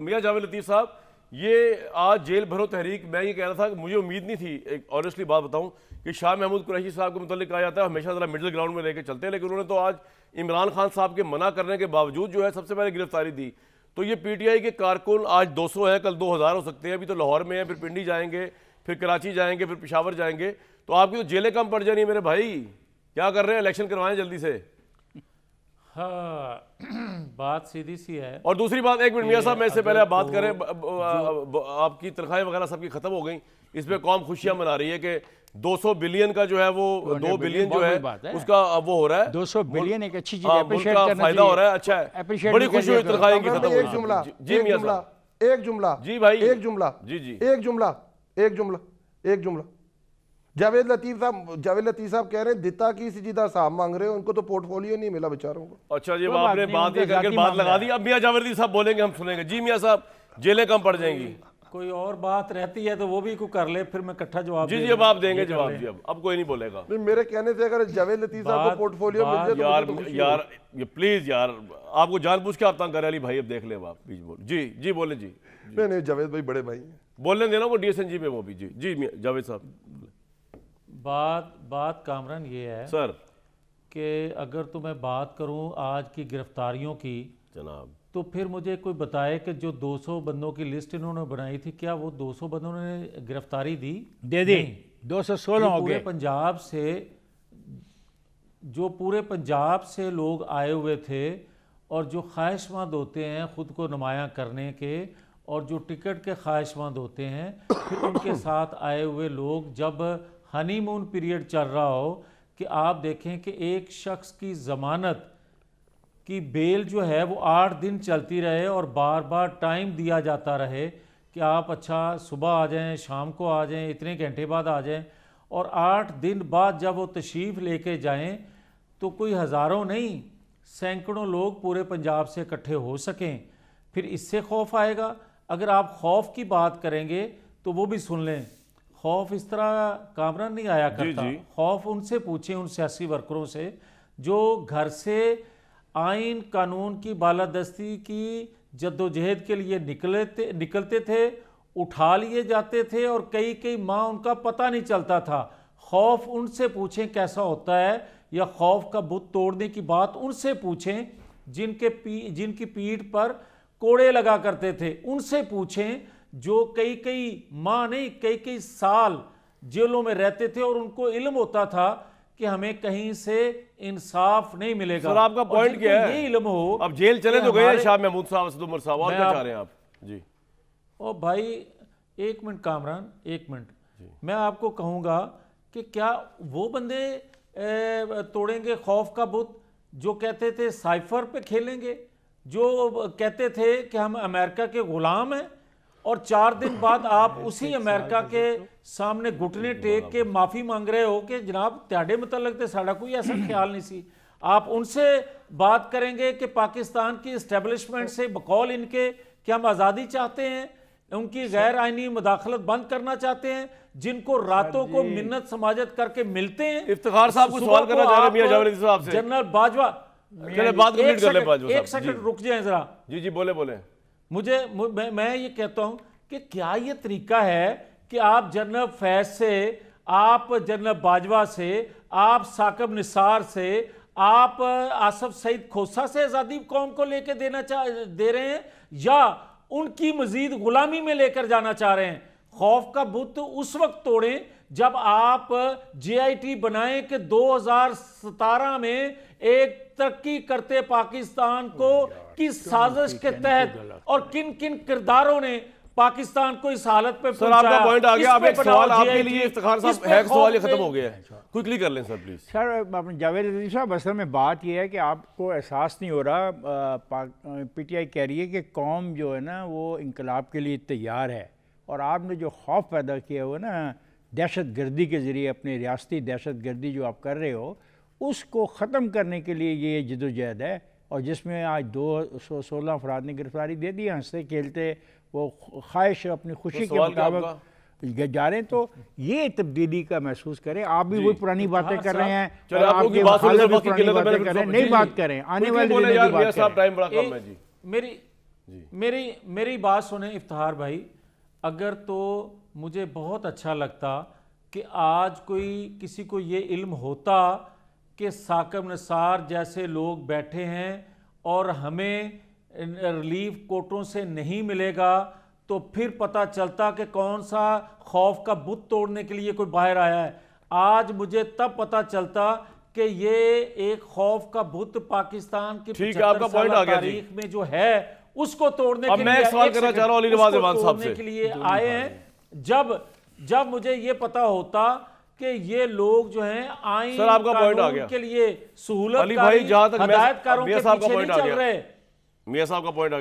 मियाँ जावेद लतीफ़ साहब ये आज जेल भरो तहरीक मैं ये कह रहा था कि मुझे उम्मीद नहीं थी एक ऑनेस्टली बात बताऊं कि शाह महमूद कुरैशी साहब के मतलब कहा जाता है हमेशा ज़रा मिडिल ग्राउंड में लेके चलते हैं लेकिन उन्होंने तो आज इमरान खान साहब के मना करने के बावजूद जो है सबसे पहले गिरफ्तारी दी तो ये आई के कारकुन आज सौ हैं कल हजार हो सकते हैं अभी तो लाहौर में है फिर पिंडी जाएंगे फिर कराची जाएंगे फिर पिशावर जाएंगे तो आपकी तो जेलें कम पड़ जानी मेरे भाई क्या कर रहे हैं इलेक्शन करवाएं जल्दी से हाँ, बात सीधी सी है और दूसरी बात एक मिनट मियाँ साहब मैं इससे पहले आप बात करें आपकी तनख्वाहें वगैरह सबकी ख़त्म हो गई इसमें कौम खुशियां मना रही है कि 200 बिलियन का जो है वो दो बिलियन जो है, है उसका वो हो रहा है 200 बिलियन एक अच्छी चीज हाँ, फायदा हो रहा है अच्छा है बड़ी खुशी हुई तनख्वाही की खत्म एक जुमला जी मियाँ साहब एक जुमला जी भाई एक जुमला जी जी एक जुमला एक जुमला एक जुमला जावेद लतीफ साहब जावेद लतीफ साहब कह रहे हैं दिता की सजीदा साहब मांग रहे हैं उनको तो पोर्टफोलियो नहीं मिला बेचारों को अच्छा जी आपने बात ये करके बात लगा दी अब मियाँ जावेद साहब बोलेंगे हम सुनेंगे जी मियाँ साहब जेलें कम पड़ जाएंगी कोई और बात रहती है तो वो भी कुछ कर ले फिर मैं कट्ठा जवाब जी जी अब आप देंगे जवाब जी अब अब कोई नहीं बोलेगा नहीं मेरे कहने से अगर जावेद लतीफ साहब को पोर्टफोलियो मिल जाए तो यार तो यार ये प्लीज यार आपको जानबूझ के आप तंग कर रहे भाई अब देख ले आप बीच बोल जी जी बोले जी नहीं नहीं जावेद भाई बड़े भाई बोलने देना वो डीएसएनजी में वो भी जी जी जावेद साहब बात बात कामरान ये है सर कि अगर तो मैं बात करूं आज की गिरफ्तारियों की जनाब तो फिर मुझे कोई बताए कि जो 200 बंदों की लिस्ट इन्होंने बनाई थी क्या वो 200 बंदों ने गिरफ्तारी दी दे दी दो सौ सोलह पूरे पंजाब से जो पूरे पंजाब से लोग आए हुए थे और जो ख्वाहिशमंद होते हैं ख़ुद को नुमाया करने के और जो टिकट के ख्वाहिशमंद होते हैं फिर उनके साथ आए हुए लोग जब हनीमून पीरियड चल रहा हो कि आप देखें कि एक शख्स की ज़मानत की बेल जो है वो आठ दिन चलती रहे और बार बार टाइम दिया जाता रहे कि आप अच्छा सुबह आ जाएं शाम को आ जाएं इतने घंटे बाद आ जाएं और आठ दिन बाद जब वो तशरीफ़ लेके जाएं तो कोई हज़ारों नहीं सैकड़ों लोग पूरे पंजाब से इकट्ठे हो सकें फिर इससे खौफ आएगा अगर आप खौफ की बात करेंगे तो वो भी सुन लें खौफ इस तरह कामरान नहीं आया करता खौफ उनसे पूछे उन सियासी वर्करों से जो घर से आइन कानून की बालादस्ती की जद्दोजहद के लिए थे निकलते थे उठा लिए जाते थे और कई कई माँ उनका पता नहीं चलता था खौफ उनसे पूछें कैसा होता है या खौफ का बुत तोड़ने की बात उनसे पूछें जिनके पी जिनकी पीठ पर कोड़े लगा करते थे उनसे पूछें जो कई कई माह नहीं कई कई साल जेलों में रहते थे और उनको इल्म होता था कि हमें कहीं से इंसाफ नहीं मिलेगा सर आपका पॉइंट क्या है ये इल्म हो अब जेल चले तो गए शाह महमूद साहब असद उमर साहब और क्या चाह रहे हैं आप जी ओ भाई एक मिनट कामरान एक मिनट मैं आपको कहूंगा कि क्या वो बंदे ए, तोड़ेंगे खौफ का बुत जो कहते थे साइफर पे खेलेंगे जो कहते थे कि हम अमेरिका के ग़ुलाम हैं और चार दिन बाद आप उसी अमेरिका के सामने घुटने टेक के माफ़ी मांग रहे हो कि जनाब त्याडे मुतलक तो साढ़ा कोई ऐसा ख्याल नहीं सी आप उनसे बात करेंगे कि पाकिस्तान की इस्टेबलिशमेंट से बकौल इनके कि हम आज़ादी चाहते हैं उनकी गैर आइनी मुदाखलत बंद करना चाहते हैं जिनको रातों को मिन्नत समाजत करके मिलते हैं इफ्तार साहब को सवाल करना चाह रहे हैं जनरल बाजवा बात एक सेकंड रुक जाए जरा जी जी बोले बोले मुझे मैं, ये कहता हूँ कि क्या ये तरीका है कि आप जनरल फैज से आप जनरल बाजवा से आप साकब निसार से आप आसफ सईद खोसा से आज़ादी कौम को लेकर देना चाह दे रहे हैं या उनकी मजीद गुलामी में लेकर जाना चाह रहे हैं खौफ का बुत उस वक्त तोड़ें जब आप टी बनाएं कि 2017 में एक तरक्की करते पाकिस्तान को की तो साजिश के तहत और किन किन किरदारों ने पाकिस्तान को इस हालत पे सर आपका पॉइंट आ गया अब एक सवाल आपके लिए साहब सवाल खत्म हो गया है क्विकली कर लें sir please sir Javed Azim साहब असल में बात यह है कि आपको एहसास नहीं हो रहा पी टी आई कह रही है कि कौम जो है ना वो इनकलाब के लिए तैयार है और आपने जो खौफ पैदा किया हुआ ना दहशत गर्दी के ज़रिए अपने रियासती दहशत गर्दी जो आप कर रहे हो उसको ख़त्म करने के लिए ये जदोजहद है और जिसमें आज दो सौ सोलह अफराद ने गिरफ्तारी दे दी हंसते खेलते वो ख्वाहिश अपनी तो खुशी के मुताबिक जा रहे हैं तो ये तब्दीली का महसूस करें आप भी वही पुरानी तो बातें हाँ, कर रहे हैं तो नहीं बात करें आने वाले मेरी मेरी बात सुने इफ्तार भाई अगर तो मुझे बहुत अच्छा लगता कि आज कोई किसी को ये इल्म होता के साकमनसार जैसे लोग बैठे हैं और हमें रिलीफ कोटों से नहीं मिलेगा तो फिर पता चलता कि कौन सा खौफ का बुत तोड़ने के लिए कोई बाहर आया है आज मुझे तब पता चलता कि ये एक खौफ का बुत पाकिस्तान की ठीक है आपका पॉइंट आ गया तारीख में जो है उसको तोड़ने अब के मैं लिए सवाल करना चाह रहा हूँ के लिए आए हैं जब जब मुझे ये पता होता कि ये लोग जो हैं आई सर आपका पॉइंट आ गया के लिए सहूलत अली भाई जहां तक हदायतकारों साहब का पॉइंट आ गया मियां साहब का पॉइंट आ गया